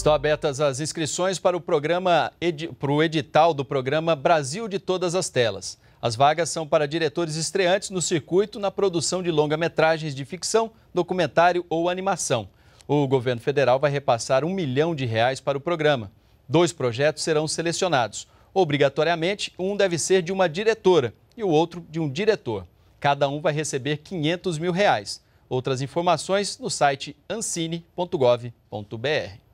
Estão abertas as inscrições para o programa para o edital do programa Brasil de Todas as Telas. As vagas são para diretores estreantes no circuito na produção de longa-metragens de ficção, documentário ou animação. O governo federal vai repassar um milhão de reais para o programa. Dois projetos serão selecionados. Obrigatoriamente, um deve ser de uma diretora e o outro de um diretor. Cada um vai receber 500 mil reais. Outras informações no site ancine.gov.br.